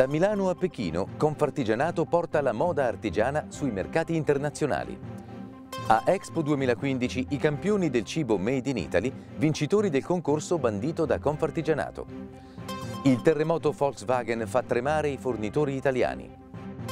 Da Milano a Pechino, Confartigianato porta la moda artigiana sui mercati internazionali. A Expo 2015 i campioni del cibo Made in Italy, vincitori del concorso bandito da Confartigianato. Il terremoto Volkswagen fa tremare i fornitori italiani.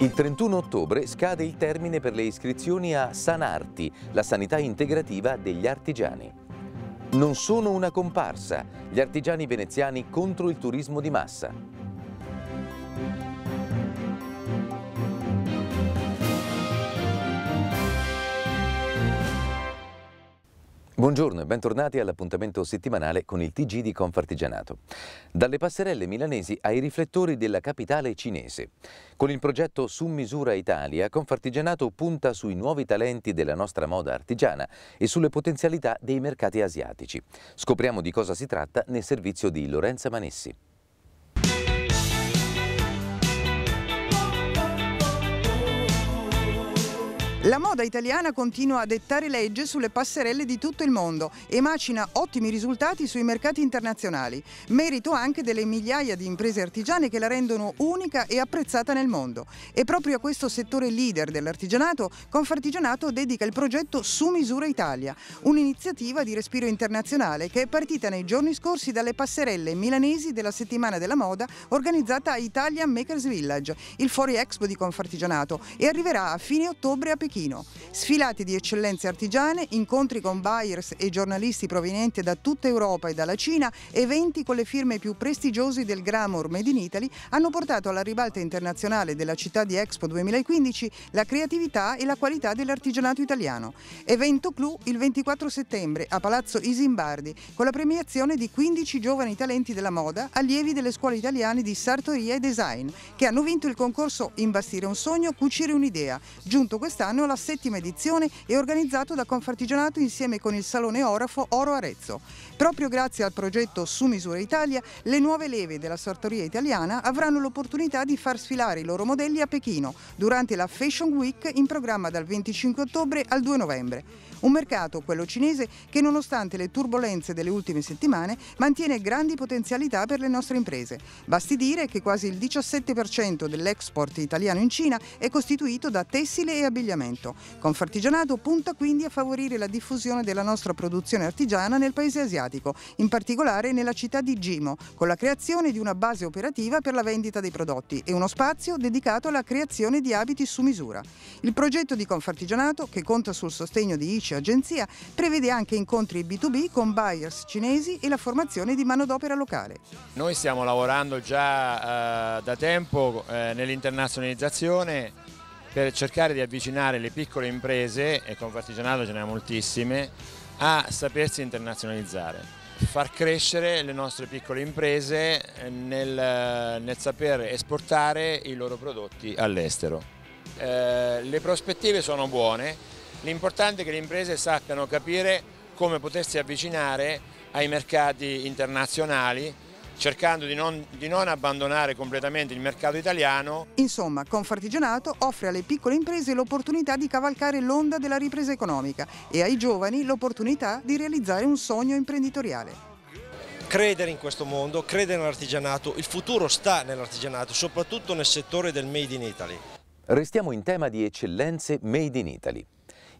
Il 31 ottobre scade il termine per le iscrizioni a Sanarti, la sanità integrativa degli artigiani. Non sono una comparsa, gli artigiani veneziani contro il turismo di massa. Buongiorno e bentornati all'appuntamento settimanale con il TG di Confartigianato. Dalle passerelle milanesi ai riflettori della capitale cinese. Con il progetto Su misura Italia, Confartigianato punta sui nuovi talenti della nostra moda artigiana e sulle potenzialità dei mercati asiatici. Scopriamo di cosa si tratta nel servizio di Lorenza Manessi. La moda italiana continua a dettare legge sulle passerelle di tutto il mondo e macina ottimi risultati sui mercati internazionali, merito anche delle migliaia di imprese artigiane che la rendono unica e apprezzata nel mondo. E proprio a questo settore leader dell'artigianato, Confartigianato dedica il progetto Su Misura Italia, un'iniziativa di respiro internazionale che è partita nei giorni scorsi dalle passerelle milanesi della settimana della moda organizzata a Italia Makers Village, il Fuori Expo di Confartigianato, e arriverà a fine ottobre a Pechino. Arlecchino, sfilate di eccellenze artigiane, incontri con buyers e giornalisti provenienti da tutta Europa e dalla Cina, eventi con le firme più prestigiosi del Grammar Made in Italy hanno portato alla ribalta internazionale della città di Expo 2015 la creatività e la qualità dell'artigianato italiano. Evento clou il 24 settembre a Palazzo Isimbardi con la premiazione di 15 giovani talenti della moda, allievi delle scuole italiane di sartoria e design, che hanno vinto il concorso Imbastire un sogno, cucire un'idea, giunto quest'anno quest'anno la settima edizione è organizzato da Confartigianato insieme con il Salone Orafo Oro Arezzo. Proprio grazie al progetto Su Misura Italia, le nuove leve della sartoria italiana avranno l'opportunità di far sfilare i loro modelli a Pechino durante la Fashion Week in programma dal 25 ottobre al 2 novembre. Un mercato, quello cinese, che nonostante le turbulenze delle ultime settimane mantiene grandi potenzialità per le nostre imprese. Basti dire che quasi il 17% dell'export italiano in Cina è costituito da tessile e abbigliamento alimento. Confartigianato punta quindi a favorire la diffusione della nostra produzione artigiana nel paese asiatico, in particolare nella città di Gimo, con la creazione di una base operativa per la vendita dei prodotti e uno spazio dedicato alla creazione di abiti su misura. Il progetto di Confartigianato, che conta sul sostegno di ICE Agenzia, prevede anche incontri B2B con buyers cinesi e la formazione di manodopera locale. Noi stiamo lavorando già eh, da tempo eh, nell'internazionalizzazione per cercare di avvicinare le piccole imprese, e con Partigianato ce ne ha moltissime, a sapersi internazionalizzare far crescere le nostre piccole imprese eh, nel, eh, nel saper esportare i loro prodotti all'estero. Eh, le prospettive sono buone, l'importante è che le imprese sappiano capire come potersi avvicinare ai mercati internazionali cercando di non, di non, abbandonare completamente il mercato italiano. Insomma, Confartigianato offre alle piccole imprese l'opportunità di cavalcare l'onda della ripresa economica e ai giovani l'opportunità di realizzare un sogno imprenditoriale. Credere in questo mondo, credere nell'artigianato, il futuro sta nell'artigianato, soprattutto nel settore del Made in Italy. Restiamo in tema di eccellenze Made in Italy.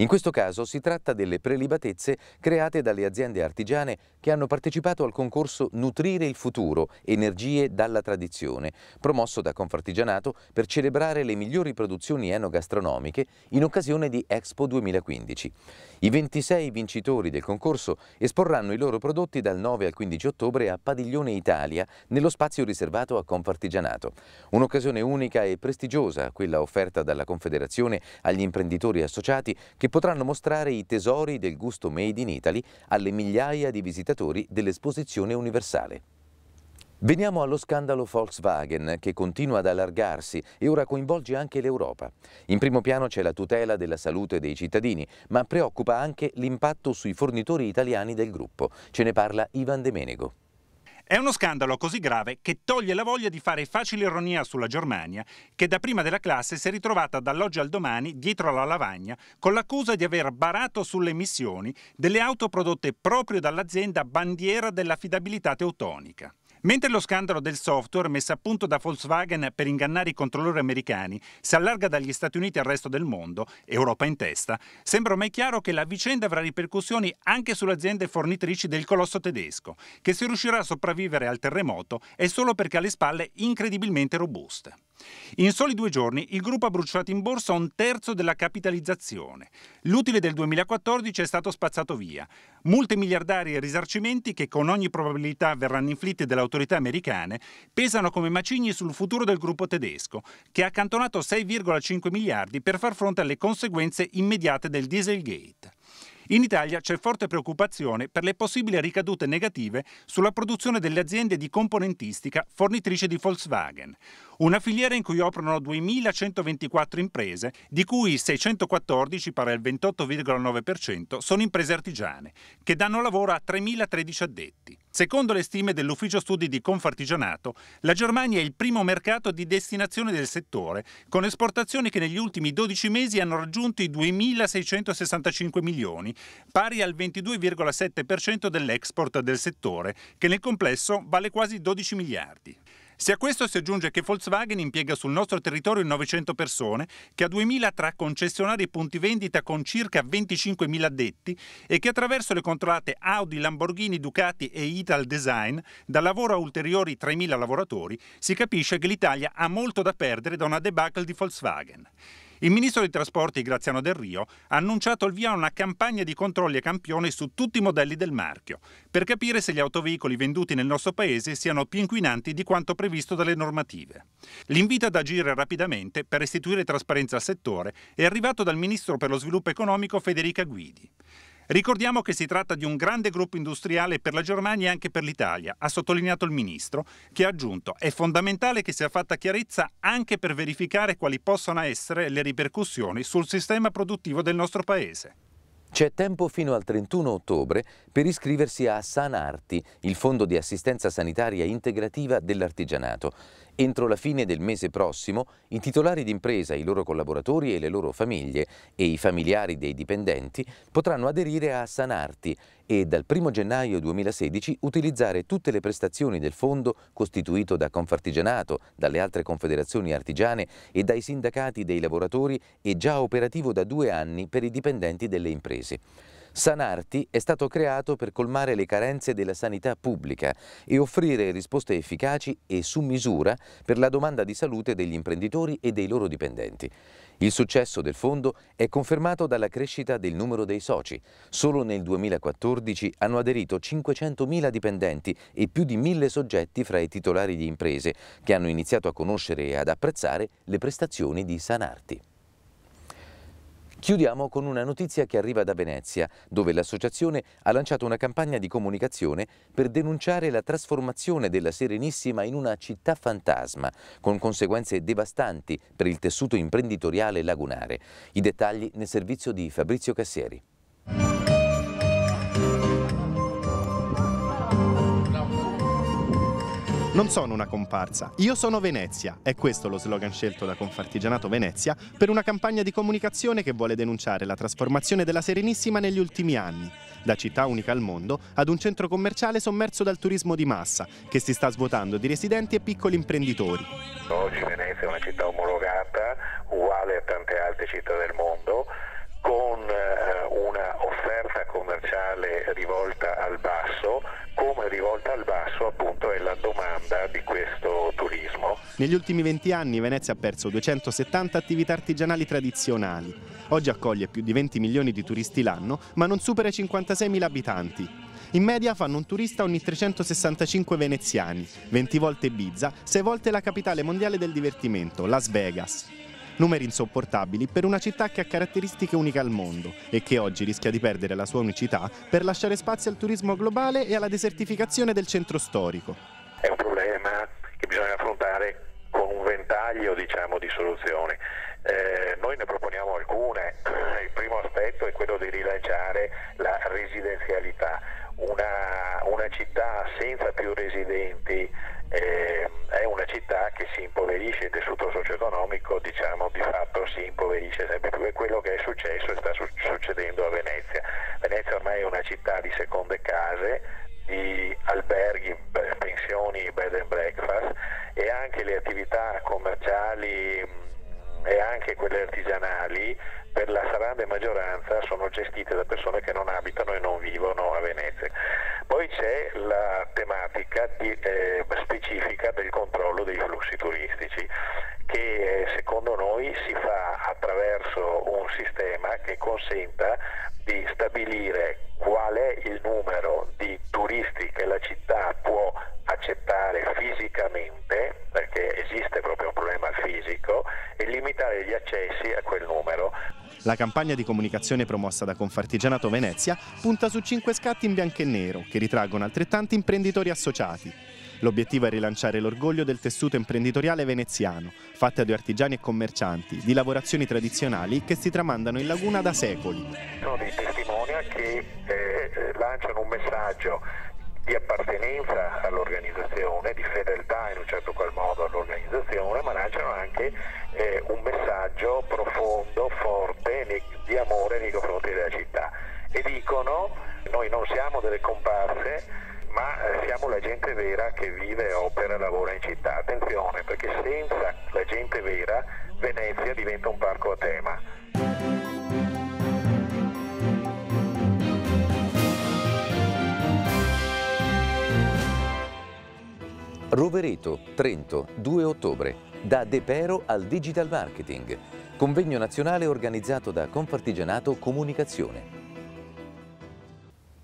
In questo caso si tratta delle prelibatezze create dalle aziende artigiane che hanno partecipato al concorso Nutrire il futuro, energie dalla tradizione, promosso da Confartigianato per celebrare le migliori produzioni enogastronomiche in occasione di Expo 2015. I 26 vincitori del concorso esporranno i loro prodotti dal 9 al 15 ottobre a Padiglione Italia, nello spazio riservato a Confartigianato. Un'occasione unica e prestigiosa, quella offerta dalla Confederazione agli imprenditori associati che che potranno mostrare i tesori del gusto Made in Italy alle migliaia di visitatori dell'esposizione universale. Veniamo allo scandalo Volkswagen che continua ad allargarsi e ora coinvolge anche l'Europa. In primo piano c'è la tutela della salute dei cittadini, ma preoccupa anche l'impatto sui fornitori italiani del gruppo. Ce ne parla Ivan De Menego. È uno scandalo così grave che toglie la voglia di fare facile ironia sulla Germania, che da prima della classe si è ritrovata dall'oggi al domani dietro alla lavagna con l'accusa di aver barato sulle emissioni delle auto prodotte proprio dall'azienda bandiera dell'affidabilità teutonica. Mentre lo scandalo del software messo a punto da Volkswagen per ingannare i controllori americani si allarga dagli Stati Uniti al resto del mondo, Europa in testa, sembra ormai chiaro che la vicenda avrà ripercussioni anche sulle aziende fornitrici del colosso tedesco, che se riuscirà a sopravvivere al terremoto è solo perché ha le spalle incredibilmente robuste. In soli due giorni il gruppo ha bruciato in borsa un terzo della capitalizzazione. L'utile del 2014 è stato spazzato via. Multe miliardarie e risarcimenti che con ogni probabilità verranno inflitti dalle autorità americane pesano come macigni sul futuro del gruppo tedesco, che ha accantonato 6,5 miliardi per far fronte alle conseguenze immediate del Dieselgate. In Italia c'è forte preoccupazione per le possibili ricadute negative sulla produzione delle aziende di componentistica fornitrice di Volkswagen, una filiera in cui operano 2.124 imprese, di cui 614, pari al 28,9%, sono imprese artigiane, che danno lavoro a 3.013 addetti. Secondo le stime dell'ufficio studi di Confartigianato, la Germania è il primo mercato di destinazione del settore, con esportazioni che negli ultimi 12 mesi hanno raggiunto i 2.665 milioni, pari al 22,7% dell'export del settore, che nel complesso vale quasi 12 miliardi. Se a questo si aggiunge che Volkswagen impiega sul nostro territorio 900 persone, che ha 2.000 tra concessionari e punti vendita con circa 25.000 addetti e che attraverso le controllate Audi, Lamborghini, Ducati e Ital Design dà lavoro a ulteriori 3.000 lavoratori, si capisce che l'Italia ha molto da perdere da una debacle di Volkswagen. Il ministro dei trasporti Graziano Del Rio ha annunciato il via a una campagna di controlli a campione su tutti i modelli del marchio, per capire se gli autoveicoli venduti nel nostro paese siano più inquinanti di quanto previsto dalle normative. L'invito ad agire rapidamente per restituire trasparenza al settore è arrivato dal ministro per lo sviluppo economico Federica Guidi. Ricordiamo che si tratta di un grande gruppo industriale per la Germania e anche per l'Italia, ha sottolineato il ministro, che ha aggiunto è fondamentale che sia fatta chiarezza anche per verificare quali possono essere le ripercussioni sul sistema produttivo del nostro Paese. C'è tempo fino al 31 ottobre per iscriversi a Sanarti, il fondo di assistenza sanitaria integrativa dell'artigianato. Entro la fine del mese prossimo, i titolari d'impresa, i loro collaboratori e le loro famiglie e i familiari dei dipendenti potranno aderire a Sanarti e dal 1 gennaio 2016 utilizzare tutte le prestazioni del fondo costituito da Confartigianato, dalle altre confederazioni artigiane e dai sindacati dei lavoratori e già operativo da due anni per i dipendenti delle imprese. Sanarti è stato creato per colmare le carenze della sanità pubblica e offrire risposte efficaci e su misura per la domanda di salute degli imprenditori e dei loro dipendenti. Il successo del fondo è confermato dalla crescita del numero dei soci. Solo nel 2014 hanno aderito 500.000 dipendenti e più di 1.000 soggetti fra i titolari di imprese che hanno iniziato a conoscere e ad apprezzare le prestazioni di Sanarti. Chiudiamo con una notizia che arriva da Venezia, dove l'associazione ha lanciato una campagna di comunicazione per denunciare la trasformazione della Serenissima in una città fantasma, con conseguenze devastanti per il tessuto imprenditoriale lagunare. I dettagli nel servizio di Fabrizio Cassieri. Non sono una comparsa, io sono Venezia. È questo lo slogan scelto da Confartigianato Venezia per una campagna di comunicazione che vuole denunciare la trasformazione della Serenissima negli ultimi anni, da città unica al mondo ad un centro commerciale sommerso dal turismo di massa che si sta svuotando di residenti e piccoli imprenditori. Oggi Venezia è una città omologata, uguale a tante altre città del mondo, con eh, una offerta commerciale rivolta al basso, come rivolta al basso appunto domanda di questo turismo. Negli ultimi 20 anni Venezia ha perso 270 attività artigianali tradizionali. Oggi accoglie più di 20 milioni di turisti l'anno, ma non supera i 56 mila abitanti. In media fanno un turista ogni 365 veneziani, 20 volte Ibiza, 6 volte la capitale mondiale del divertimento, Las Vegas. Numeri insopportabili per una città che ha caratteristiche uniche al mondo e che oggi rischia di perdere la sua unicità per lasciare spazio al turismo globale e alla desertificazione del centro storico. bagaglio diciamo, di soluzioni. Eh, noi ne proponiamo alcune, eh, il primo aspetto è quello di rilanciare la residenzialità, una, una città senza più residenti eh, è una città che si impoverisce, il tessuto socio-economico diciamo, di fatto si impoverisce sempre più, è quello che è successo e sta su- succedendo a Venezia. Venezia ormai è una città di seconde case, gli alberghi, pensioni, bed and breakfast e anche le attività commerciali mm, e anche quelle artigianali per la grande maggioranza sono gestite da persone che non abitano e non vivono a Venezia. Poi c'è la tematica di, eh, specifica del controllo dei flussi turistici che eh, secondo noi si fa attraverso un sistema che consenta di stabilire La campagna di comunicazione promossa da Confartigianato Venezia punta su cinque scatti in bianco e nero che ritraggono altrettanti imprenditori associati. L'obiettivo è rilanciare l'orgoglio del tessuto imprenditoriale veneziano, fatto di artigiani e commercianti, di lavorazioni tradizionali che si tramandano in laguna da secoli. Sono dei testimonial che eh, eh, lanciano un messaggio di appartenenza all'organizzazione, di fedeltà in un certo qual modo all'organizzazione, ma lanciano anche eh, un messaggio profondo, forte, di amore nei confronti della città e dicono noi non siamo delle comparse ma eh, siamo la gente vera che vive, opera e lavora in città. Attenzione perché senza la gente vera Venezia diventa un parco a tema. Rovereto, Trento, 2 ottobre, da De Pero al Digital Marketing, convegno nazionale organizzato da Confartigianato Comunicazione.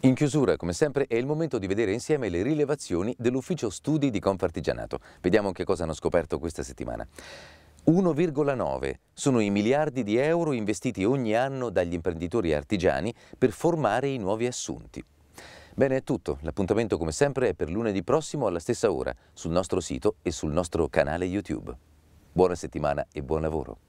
In chiusura, come sempre, è il momento di vedere insieme le rilevazioni dell'ufficio studi di Confartigianato. Vediamo che cosa hanno scoperto questa settimana. 1,9 sono i miliardi di euro investiti ogni anno dagli imprenditori artigiani per formare i nuovi assunti. Bene, è tutto. L'appuntamento come sempre è per lunedì prossimo alla stessa ora sul nostro sito e sul nostro canale YouTube. Buona settimana e buon lavoro.